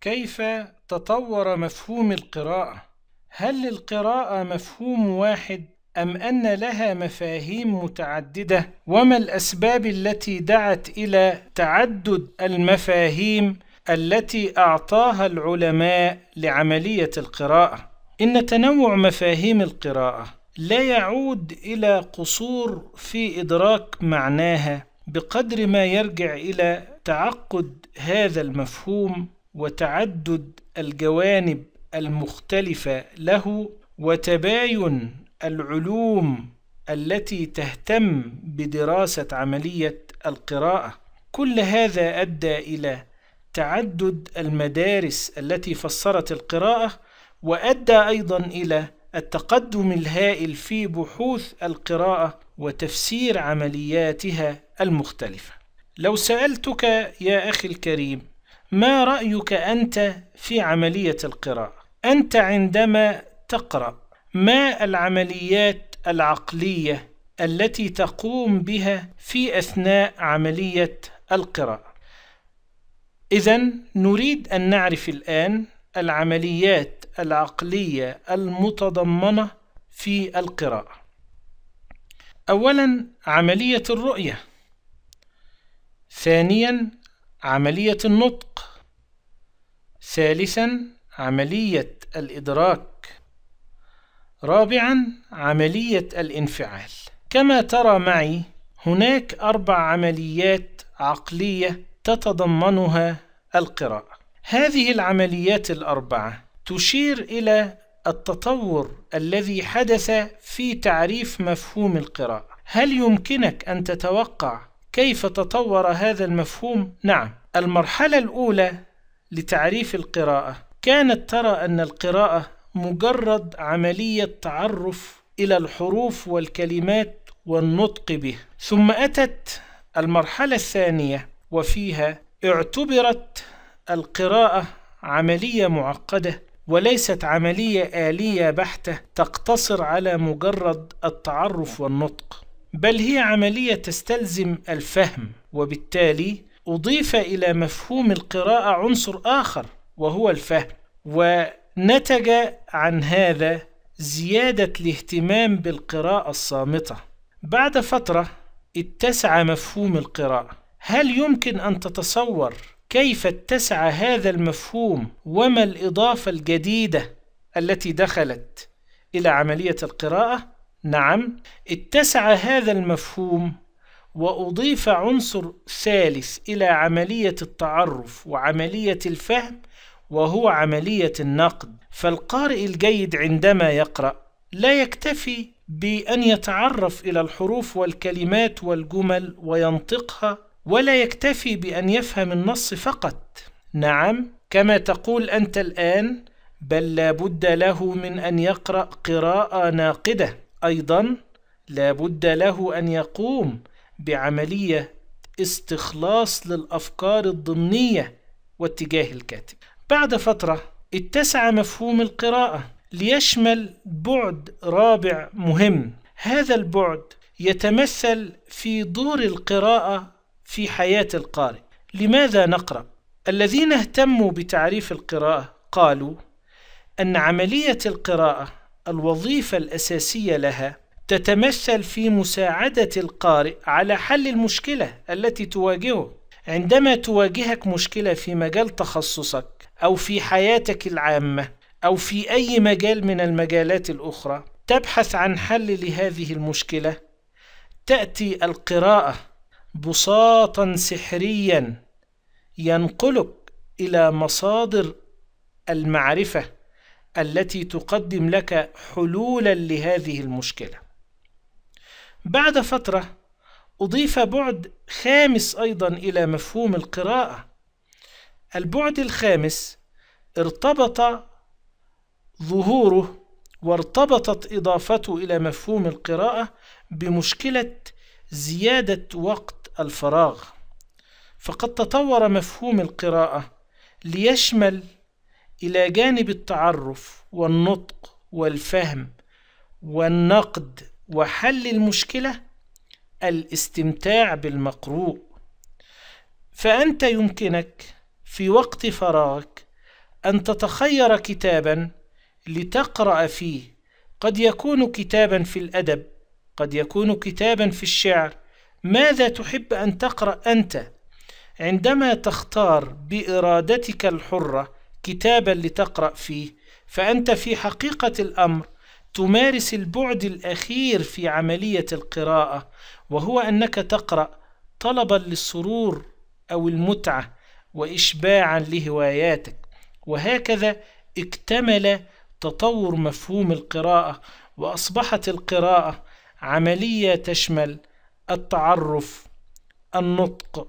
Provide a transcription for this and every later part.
كيف تطور مفهوم القراءة؟ هل للقراءة مفهوم واحد أم أن لها مفاهيم متعددة؟ وما الأسباب التي دعت إلى تعدد المفاهيم التي أعطاها العلماء لعملية القراءة؟ إن تنوع مفاهيم القراءة لا يعود إلى قصور في إدراك معناها بقدر ما يرجع إلى تعقد هذا المفهوم وتعدد الجوانب المختلفة له وتباين العلوم التي تهتم بدراسة عملية القراءة كل هذا أدى إلى تعدد المدارس التي فسرت القراءة وأدى أيضا إلى التقدم الهائل في بحوث القراءة وتفسير عملياتها المختلفة لو سألتك يا أخي الكريم ما رأيك أنت في عملية القراءة؟ أنت عندما تقرأ ما العمليات العقلية التي تقوم بها في أثناء عملية القراءة؟ إذا نريد أن نعرف الآن العمليات العقلية المتضمنة في القراءة. أولا عملية الرؤية ثانيا عملية النطق ثالثا عملية الإدراك رابعا عملية الانفعال كما ترى معي هناك أربع عمليات عقلية تتضمنها القراءة هذه العمليات الأربعة تشير إلى التطور الذي حدث في تعريف مفهوم القراءة هل يمكنك أن تتوقع كيف تطور هذا المفهوم؟ نعم المرحلة الأولى لتعريف القراءة كانت ترى أن القراءة مجرد عملية تعرف إلى الحروف والكلمات والنطق به ثم أتت المرحلة الثانية وفيها اعتبرت القراءة عملية معقدة وليست عملية آلية بحتة تقتصر على مجرد التعرف والنطق بل هي عملية تستلزم الفهم وبالتالي أضيف إلى مفهوم القراءة عنصر آخر وهو الفهم ونتج عن هذا زيادة الاهتمام بالقراءة الصامتة بعد فترة اتسع مفهوم القراءة هل يمكن أن تتصور كيف اتسع هذا المفهوم وما الإضافة الجديدة التي دخلت إلى عملية القراءة؟ نعم، اتسع هذا المفهوم وأضيف عنصر ثالث إلى عملية التعرف وعملية الفهم وهو عملية النقد فالقارئ الجيد عندما يقرأ لا يكتفي بأن يتعرف إلى الحروف والكلمات والجمل وينطقها ولا يكتفي بأن يفهم النص فقط نعم كما تقول أنت الآن بل لابد له من أن يقرأ قراءة ناقدة أيضا لابد له أن يقوم بعملية استخلاص للأفكار الضمنية واتجاه الكاتب بعد فترة اتسع مفهوم القراءة ليشمل بعد رابع مهم هذا البعد يتمثل في دور القراءة في حياة القارئ لماذا نقرأ؟ الذين اهتموا بتعريف القراءة قالوا أن عملية القراءة الوظيفة الأساسية لها تتمثل في مساعدة القارئ على حل المشكلة التي تواجهه عندما تواجهك مشكلة في مجال تخصصك أو في حياتك العامة أو في أي مجال من المجالات الأخرى تبحث عن حل لهذه المشكلة تأتي القراءة بساطا سحريا ينقلك إلى مصادر المعرفة التي تقدم لك حلولا لهذه المشكله بعد فترة أضيف بعد خامس أيضا إلى مفهوم القراءة البعد الخامس ارتبط ظهوره وارتبطت إضافته إلى مفهوم القراءة بمشكلة زيادة وقت الفراغ فقد تطور مفهوم القراءة ليشمل إلى جانب التعرف والنطق والفهم والنقد وحل المشكلة الاستمتاع بالمقروء فأنت يمكنك في وقت فراغك أن تتخير كتابا لتقرأ فيه قد يكون كتابا في الأدب قد يكون كتابا في الشعر ماذا تحب أن تقرأ أنت عندما تختار بإرادتك الحرة كتابا لتقرأ فيه فأنت في حقيقة الأمر تمارس البعد الأخير في عملية القراءة وهو أنك تقرأ طلبا للسرور أو المتعة وإشباعا لهواياتك وهكذا اكتمل تطور مفهوم القراءة وأصبحت القراءة عملية تشمل التعرف النطق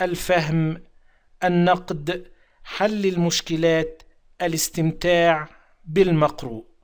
الفهم النقد حل المشكلات الاستمتاع بالمقروء